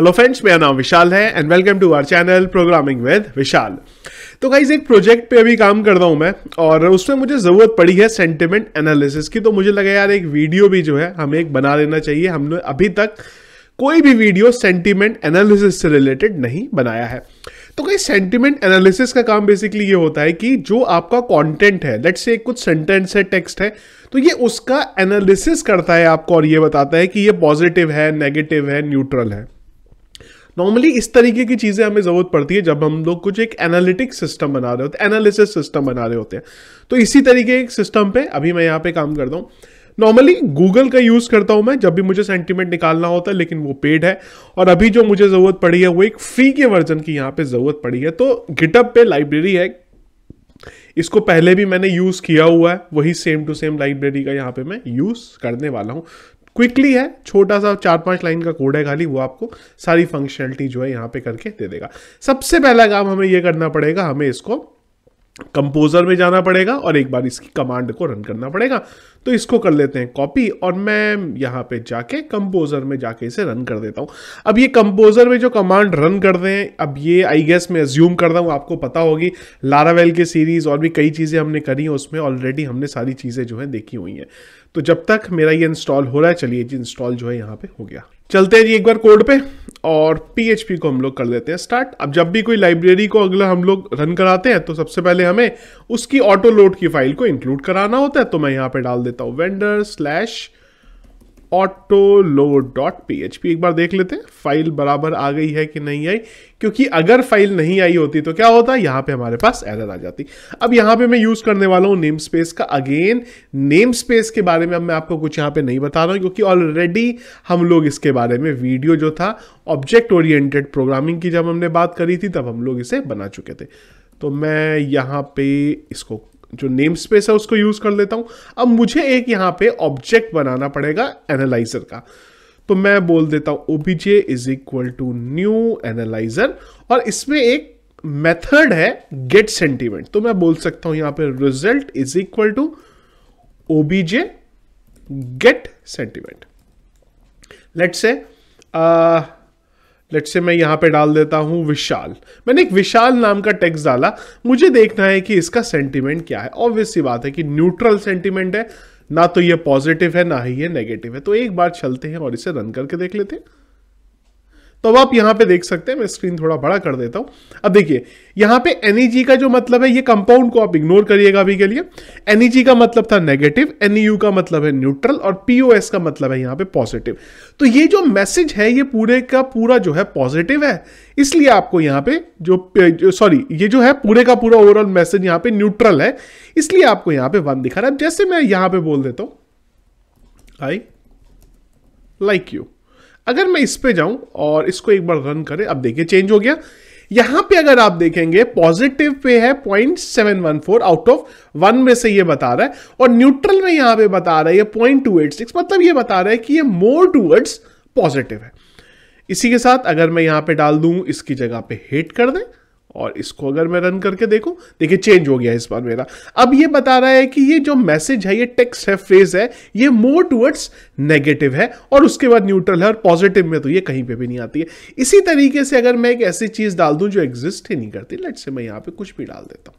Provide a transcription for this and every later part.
hello friends मेरा नाम विशाल है and welcome to our channel programming with Vishal तो गाइज एक प्रोजेक्ट पे अभी काम कर रहा हूँ मैं और उसमें मुझे ज़रूरत पड़ी है सेंटिमेंट एनालिसिस की तो मुझे लगा यार एक वीडियो भी जो है हमें एक बना लेना चाहिए हमने अभी तक कोई भी वीडियो सेंटिमेंट एनालिसिस से रिलेटेड नहीं बनाया है तो कहीं सेंटिमेंट एनालिसिस का काम बेसिकली ये होता है कि जो आपका कंटेंट है लेट्स से कुछ सेंटेंस है टेक्स्ट है तो ये उसका एनालिसिस करता है आपको और ये बताता है कि ये पॉजिटिव है नेगेटिव है न्यूट्रल है नॉर्मली इस तरीके की चीज़ें हमें ज़रूरत पड़ती है जब हम लोग कुछ एक एनालिटिक सिस्टम बना रहे होते हैं एनालिसिस सिस्टम बना रहे होते हैं तो इसी तरीके के सिस्टम पे अभी मैं यहाँ पे काम करता हूँ नॉर्मली गूगल का यूज़ करता हूँ मैं जब भी मुझे सेंटीमेंट निकालना होता है लेकिन वो पेड है और अभी जो मुझे ज़रूरत पड़ी है वो एक फ्री के वर्जन की यहाँ पे ज़रूरत पड़ी है तो गिटअप पे लाइब्रेरी है इसको पहले भी मैंने यूज़ किया हुआ है वही सेम टू सेम लाइब्रेरी का यहाँ पे मैं यूज़ करने वाला हूँ क्विकली है छोटा सा चार पांच लाइन का कोड है खाली वो आपको सारी फंक्शनलिटी जो है यहाँ पे करके दे देगा सबसे पहला काम हमें ये करना पड़ेगा हमें इसको कंपोजर में जाना पड़ेगा और एक बार इसकी कमांड को रन करना पड़ेगा तो इसको कर लेते हैं कॉपी और मैं यहाँ पे जाके कंपोजर में जाके इसे रन कर देता हूँ अब ये कंपोजर में जो कमांड रन कर दे अब ये आई गेस मैं ज्यूम कर रहा हूँ आपको पता होगी लारावेल की सीरीज और भी कई चीज़ें हमने करी हैं उसमें ऑलरेडी हमने सारी चीज़ें जो है देखी हुई हैं तो जब तक मेरा ये इंस्टॉल हो रहा है चलिए जी इंस्टॉल जो है यहाँ पर हो गया चलते हैं जी एक बार कोड पर और पी को हम लोग कर देते हैं स्टार्ट अब जब भी कोई लाइब्रेरी को अगला हम लोग रन कराते हैं तो सबसे पहले हमें उसकी ऑटो लोड की फाइल को इंक्लूड कराना होता है तो मैं यहाँ पे डाल देता हूँ vendor slash auto dot P H P एक बार देख लेते हैं फाइल बराबर आ गई है कि नहीं आई क्योंकि अगर फाइल नहीं आई होती तो क्या होता यहाँ पे हमारे पास एरर आ जाती अब यहां पे मैं यूज़ करने वाला हूं नेम स्पेस का अगेन नेम स्पेस के बारे में अब मैं आपको कुछ यहां पे नहीं बता रहा हूँ क्योंकि ऑलरेडी हम लोग इसके बारे में वीडियो जो था ऑब्जेक्ट ओरिएंटेड प्रोग्रामिंग की जब हमने बात करी थी तब हम लोग इसे बना चुके थे तो मैं यहाँ पे इसको जो नेम स्पेस है उसको यूज कर लेता हूं अब मुझे एक यहां पे ऑब्जेक्ट बनाना पड़ेगा एनालाइजर का तो मैं बोल देता हूं OBJ is equal to new analyser और इसमें एक मेथड है गेट सेंटीमेंट तो मैं बोल सकता हूं यहां पे result is equal to OBJ get sentiment let's say let say मैं यहाँ पे डाल देता हूँ विशाल मैंने एक विशाल नाम का टेक्स्ट डाला मुझे देखना है कि इसका सेंटिमेंट क्या है ऑब्वियस सी बात है कि न्यूट्रल सेंटिमेंट है ना तो ये पॉजिटिव है ना ही ये नेगेटिव है तो एक बार चलते हैं और इसे रन करके देख लेते हैं तो अब आप यहां पे देख सकते हैं मैं स्क्रीन थोड़ा बड़ा कर देता हूं अब देखिए यहां पे एनईजी e का जो मतलब है ये कंपाउंड को आप इग्नोर करिएगा अभी के लिए एनईजी e का मतलब था नेगेटिव एनईयू e का मतलब है न्यूट्रल और पीओएस का मतलब है यहां पे पॉजिटिव तो ये जो मैसेज है ये पूरे का पूरा जो है पॉजिटिव है इसलिए आपको यहां पे जो सॉरी ये जो है पूरे का पूरा ओवरऑल मैसेज यहां पर न्यूट्रल है इसलिए आपको यहां पर वन दिखा रहा है जैसे मैं यहां पर बोल देता हूं आई लाइक यू अगर मैं इस पे जाऊं और इसको एक बार रन करें अब देखिए चेंज हो गया यहां पे अगर आप देखेंगे पॉजिटिव पे है 0.714 आउट ऑफ वन में से ये बता रहा है और न्यूट्रल में यहां पे बता रहा है ये 0.286 मतलब ये बता रहा है कि ये मोर टूवर्ड्स पॉजिटिव है इसी के साथ अगर मैं यहां पे डाल दूं इसकी जगह पे हिट कर दें और इसको अगर मैं रन करके देखूँ देखिए चेंज हो गया इस बार मेरा अब ये बता रहा है कि ये जो मैसेज है ये टेक्स्ट है फ्रेज है ये मोर टुवर्ड्स नेगेटिव है और उसके बाद न्यूट्रल है और पॉजिटिव में तो ये कहीं पर भी नहीं आती है इसी तरीके से अगर मैं एक ऐसी चीज़ डाल दूँ जो एग्जिस्ट ही नहीं करती लेट से मैं यहाँ पर कुछ भी डाल देता हूँ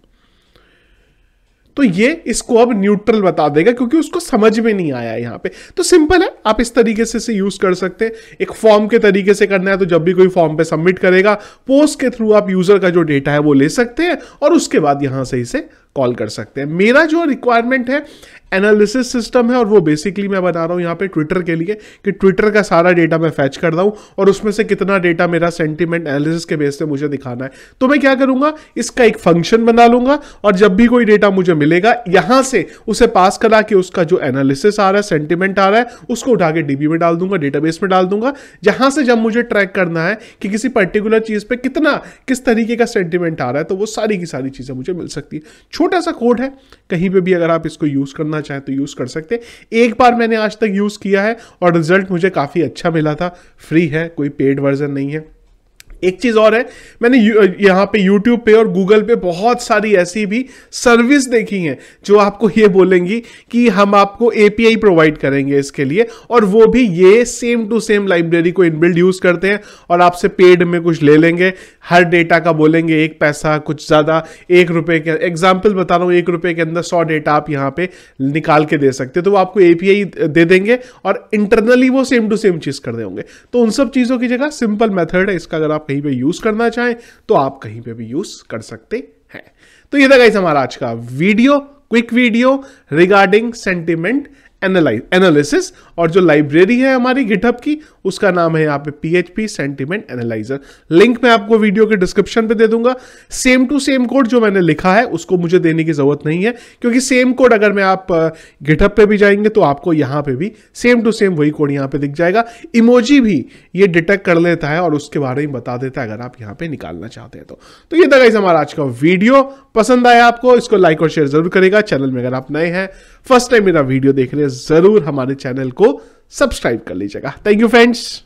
तो ये इसको अब न्यूट्रल बता देगा क्योंकि उसको समझ में नहीं आया यहां पे तो सिंपल है आप इस तरीके से इसे यूज कर सकते हैं एक फॉर्म के तरीके से करना है तो जब भी कोई फॉर्म पे सबमिट करेगा पोस्ट के थ्रू आप यूजर का जो डेटा है वो ले सकते हैं और उसके बाद यहां से इसे कॉल कर सकते हैं मेरा जो रिक्वायरमेंट है एनालिसिस सिस्टम है और वो बेसिकली मैं बता रहा हूँ यहाँ पे ट्विटर के लिए कि ट्विटर का सारा डेटा मैं फैच कर रहा हूँ और उसमें से कितना डेटा मेरा सेंटीमेंट एनालिसिस के बेस पे मुझे दिखाना है तो मैं क्या करूँगा इसका एक फंक्शन बना लूंगा और जब भी कोई डेटा मुझे मिलेगा यहाँ से उसे पास करा के उसका जो एनालिसिस आ रहा है सेंटिमेंट आ रहा है उसको उठा के डीबी में डाल दूंगा डेटाबेस में डाल दूंगा जहाँ से जब मुझे ट्रैक करना है कि किसी पर्टिकुलर चीज़ पर कितना किस तरीके का सेंटिमेंट आ रहा है तो वो सारी की सारी चीज़ें मुझे मिल सकती है छोटा सा कोड है कहीं पे भी अगर आप इसको यूज़ करना चाहें तो यूज़ कर सकते हैं एक बार मैंने आज तक यूज़ किया है और रिजल्ट मुझे काफ़ी अच्छा मिला था फ्री है कोई पेड वर्जन नहीं है एक चीज़ और है मैंने यहाँ पे यूट्यूब पे और गूगल पे बहुत सारी ऐसी भी सर्विस देखी हैं जो आपको ये बोलेंगी कि हम आपको एपीआई प्रोवाइड करेंगे इसके लिए और वो भी ये सेम टू सेम लाइब्रेरी को इनबिल्ड यूज़ करते हैं और आपसे पेड में कुछ ले लेंगे हर डेटा का बोलेंगे एक पैसा कुछ ज़्यादा एक रुपए के एग्जाम्पल बता रहा हूँ एक रुपए के अंदर सौ डेटा आप यहाँ पे निकाल के दे सकते तो वो आपको ए दे देंगे और इंटरनली वो सेम टू सेम चीज़ कर देंगे तो उन सब चीज़ों की जगह सिंपल मेथड है इसका अगर आप कहीं पे यूज़ करना चाहें तो आप कहीं पे भी यूज़ कर सकते हैं तो ये था गाइस हमारा आज का video quick video regarding sentiment analysis और जो लाइब्रेरी है हमारी गिटहब की उसका नाम है यहाँ पे P H P sentiment analyser link मैं आपको वीडियो के डिस्क्रिप्शन पे दे दूंगा सेम टू सेम कोड जो मैंने लिखा है उसको मुझे देने की ज़रूरत नहीं है क्योंकि सेम कोड अगर मैं आप गिटहब पे भी जाएंगे तो आपको यहाँ पे भी सेम टू सेम वही कोड यहाँ पे दिख जाएगा इमोजी भी ये डिटेक्ट कर लेता है और उसके बारे में बता देता है अगर आप यहाँ पे निकालना चाहते हैं तो, तो ये था हमारा आज का वीडियो पसंद आया आपको इसको लाइक और शेयर जरूर करेगा चैनल में अगर आप नए हैं फर्स्ट टाइम मेरा वीडियो देख रहे हैं जरूर हमारे चैनल को सब्सक्राइब कर लीजिएगा थैंक यू फ्रेंड्स